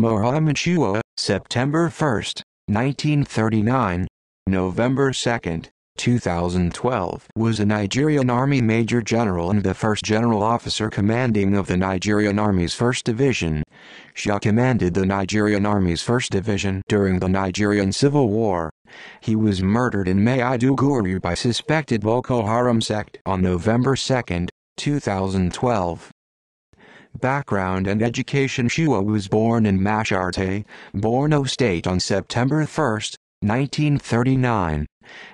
Mohammed Shua, September 1, 1939, November 2, 2012 was a Nigerian Army Major General and the first General Officer commanding of the Nigerian Army's 1st Division. Shah commanded the Nigerian Army's 1st Division during the Nigerian Civil War. He was murdered in Maiduguri by suspected Boko Haram sect on November 2, 2012. Background and education Shua was born in Masharte, Borno State on September 1, 1939.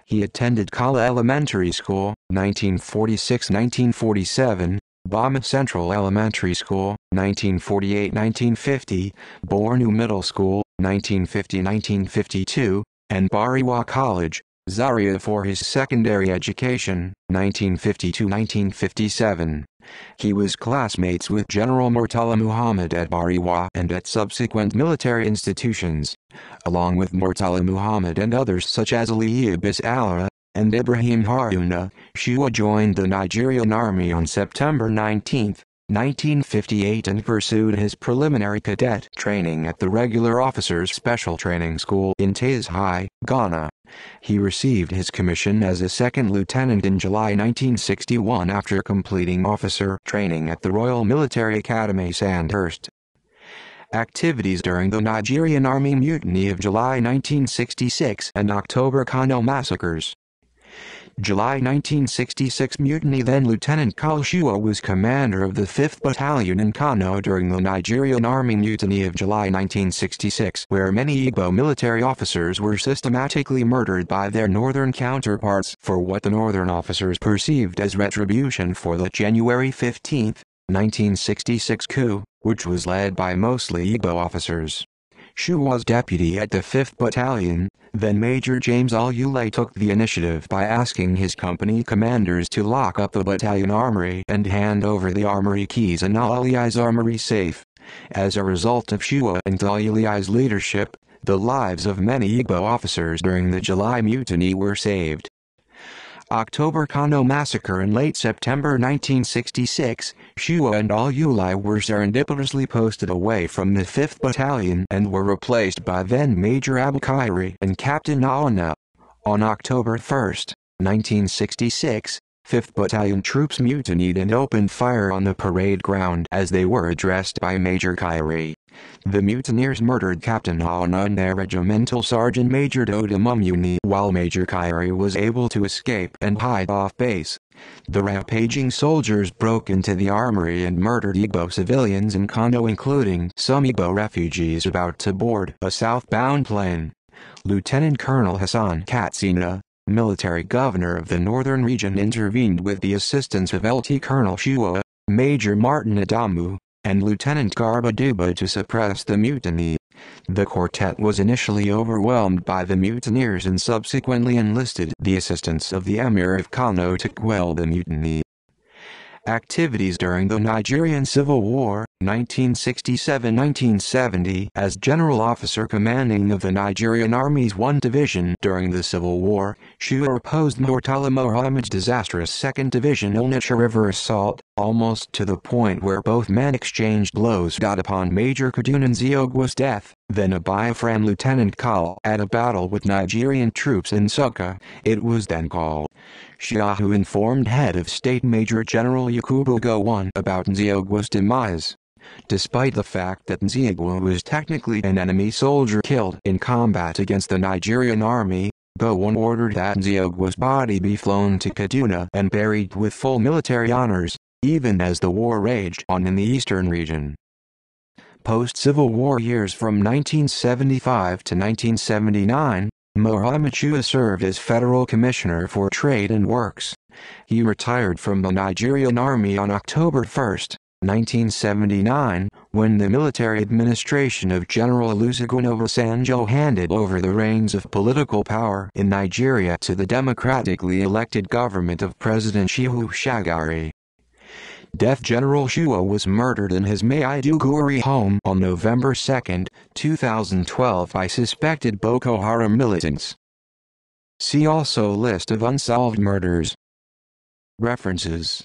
He attended Kala Elementary School, 1946-1947, Bama Central Elementary School, 1948-1950, Bornu Middle School, 1950-1952, and Bariwa College, Zaria for his secondary education, 1952-1957. He was classmates with General Murtala Muhammad at Bariwa and at subsequent military institutions, along with Murtala Muhammad and others such as Ali Ibis Alara and Ibrahim Haruna, Shua joined the Nigerian army on September 19, 1958 and pursued his preliminary cadet training at the Regular Officers Special Training School in Tazhai, Ghana. He received his commission as a second lieutenant in July 1961 after completing officer training at the Royal Military Academy Sandhurst. Activities during the Nigerian Army Mutiny of July 1966 and October Kano massacres July 1966 mutiny then Lieutenant Kalshua was commander of the 5th Battalion in Kano during the Nigerian Army mutiny of July 1966 where many Igbo military officers were systematically murdered by their northern counterparts for what the northern officers perceived as retribution for the January 15, 1966 coup, which was led by mostly Igbo officers. Shua's deputy at the 5th Battalion, then Major James Alulay took the initiative by asking his company commanders to lock up the battalion armory and hand over the armory keys in Alulai's armory safe. As a result of Shua and Alulai's leadership, the lives of many Igbo officers during the July mutiny were saved. October Kano massacre in late September 1966, Shua and all Yulai were serendipitously posted away from the 5th Battalion and were replaced by then Major Abukhairi and Captain Alana. On October 1, 1966, 5th Battalion troops mutinied and opened fire on the parade ground as they were addressed by Major Kyrie. The mutineers murdered Captain Hanna and their regimental sergeant Major Doda Mumuni while Major Kyrie was able to escape and hide off base. The rampaging soldiers broke into the armory and murdered Igbo civilians in Kano including some Igbo refugees about to board a southbound plane. Lieutenant Colonel Hassan Katsina, military governor of the northern region intervened with the assistance of Lt. Colonel Shua, Major Martin Adamu, and Lieutenant Garbaduba to suppress the mutiny. The quartet was initially overwhelmed by the mutineers and subsequently enlisted the assistance of the Emir of Kano to quell the mutiny activities during the Nigerian Civil War, 1967-1970 as General Officer commanding of the Nigerian Army's 1 Division during the Civil War, Shua opposed Murtala Mohammed's disastrous 2nd Division Onitsha River assault, almost to the point where both men exchanged blows. Upon Major Kadunan Ziogwa's death, then a Biafran Lieutenant Kal at a battle with Nigerian troops in Sokka, it was then called Shiahu informed head of state Major General Yakubu Gowon about Nziogwa's demise. Despite the fact that Nziogwa was technically an enemy soldier killed in combat against the Nigerian army, Gowon ordered that Nziogwa's body be flown to Kaduna and buried with full military honors, even as the war raged on in the eastern region post-Civil War years from 1975 to 1979, Mohamachua served as Federal Commissioner for Trade and Works. He retired from the Nigerian Army on October 1, 1979, when the military administration of General Olusegun Obasanjo handed over the reins of political power in Nigeria to the democratically elected government of President Shehu Shagari. Death General Shua was murdered in his Maiduguri home on November 2, 2012 by suspected Boko Haram militants. See also List of unsolved murders. References